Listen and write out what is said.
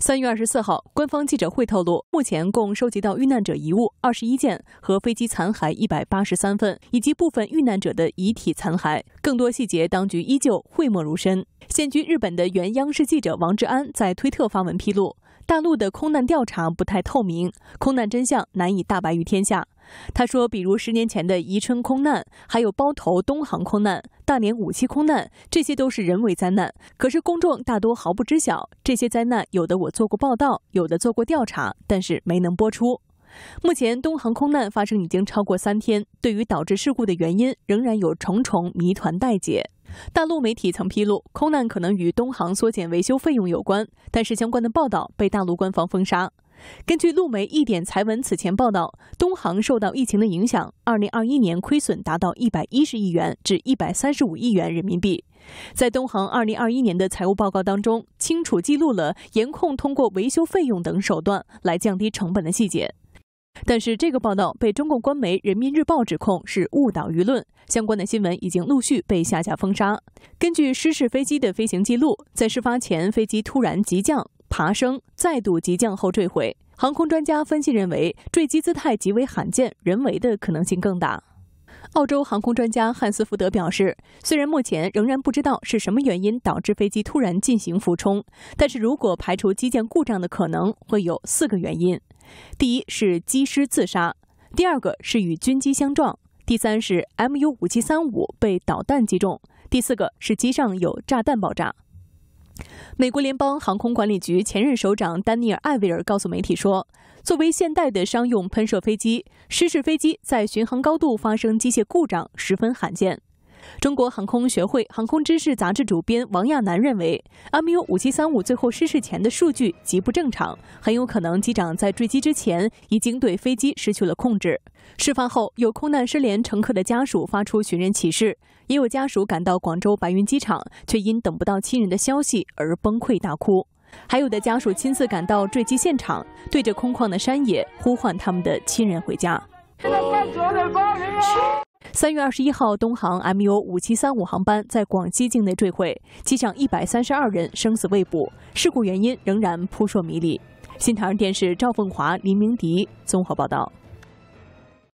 三月二十四号，官方记者会透露，目前共收集到遇难者遗物二十一件和飞机残骸一百八十三份，以及部分遇难者的遗体残骸。更多细节，当局依旧讳莫如深。现居日本的原央视记者王志安在推特发文披露，大陆的空难调查不太透明，空难真相难以大白于天下。他说：“比如十年前的宜春空难，还有包头东航空难、大连五七空难，这些都是人为灾难。可是公众大多毫不知晓这些灾难。有的我做过报道，有的做过调查，但是没能播出。目前东航空难发生已经超过三天，对于导致事故的原因，仍然有重重谜团待解。大陆媒体曾披露，空难可能与东航缩减维修费用有关，但是相关的报道被大陆官方封杀。根据路媒一点财文此前报道。”东航受到疫情的影响，2021年亏损达到110亿元至135亿元人民币。在东航2021年的财务报告当中，清楚记录了严控通过维修费用等手段来降低成本的细节。但是这个报道被中共官媒《人民日报》指控是误导舆论，相关的新闻已经陆续被下架封杀。根据失事飞机的飞行记录，在事发前飞机突然急降、爬升，再度急降后坠毁。航空专家分析认为，坠机姿态极为罕见，人为的可能性更大。澳洲航空专家汉斯福德表示，虽然目前仍然不知道是什么原因导致飞机突然进行俯冲，但是如果排除机件故障的可能，会有四个原因：第一是机师自杀；第二个是与军机相撞；第三是 MU 五七三五被导弹击中；第四个是机上有炸弹爆炸。美国联邦航空管理局前任首长丹尼尔·艾维尔告诉媒体说：“作为现代的商用喷射飞机，失事飞机在巡航高度发生机械故障十分罕见。”中国航空学会航空知识杂志主编王亚楠认为，MU5735 最后失事前的数据极不正常，很有可能机长在坠机之前已经对飞机失去了控制。事发后，有空难失联乘客的家属发出寻人启事，也有家属赶到广州白云机场，却因等不到亲人的消息而崩溃大哭；还有的家属亲自赶到坠机现场，对着空旷的山野呼唤他们的亲人回家。三月二十一号，东航 MU 五七三五航班在广西境内坠毁，机上一百三十二人，生死未卜。事故原因仍然扑朔迷离。新唐人电视赵凤华、林明迪综合报道。